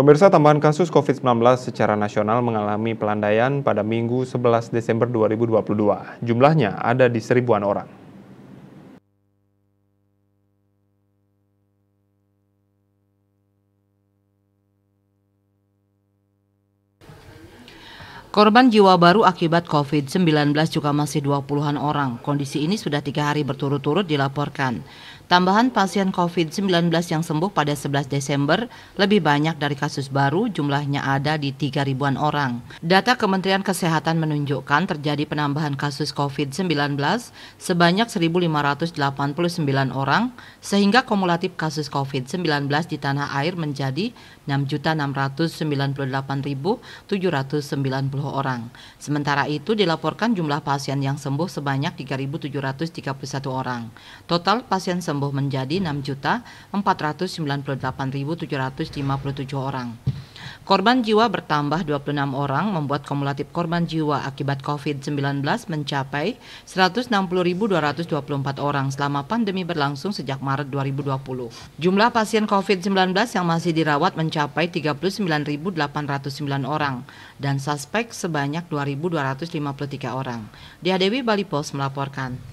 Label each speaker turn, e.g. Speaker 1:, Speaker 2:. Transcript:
Speaker 1: Pemirsa tambahan kasus COVID-19 secara nasional mengalami pelandaian pada Minggu 11 Desember 2022. Jumlahnya ada di seribuan orang.
Speaker 2: Korban jiwa baru akibat COVID-19 juga masih 20-an orang. Kondisi ini sudah tiga hari berturut-turut dilaporkan. Tambahan pasien COVID-19 yang sembuh pada 11 Desember lebih banyak dari kasus baru, jumlahnya ada di 3 ribuan orang. Data Kementerian Kesehatan menunjukkan terjadi penambahan kasus COVID-19 sebanyak 1.589 orang, sehingga kumulatif kasus COVID-19 di tanah air menjadi 6.698.790 orang. Sementara itu dilaporkan jumlah pasien yang sembuh sebanyak 3.731 orang. Total pasien sembuh bertambah menjadi 6.498.757 orang. Korban jiwa bertambah 26 orang membuat kumulatif korban jiwa akibat COVID-19 mencapai 160.224 orang selama pandemi berlangsung sejak Maret 2020. Jumlah pasien COVID-19 yang masih dirawat mencapai 39.809 orang dan suspek sebanyak 2.253 orang. Dia Dewi Bali Post melaporkan.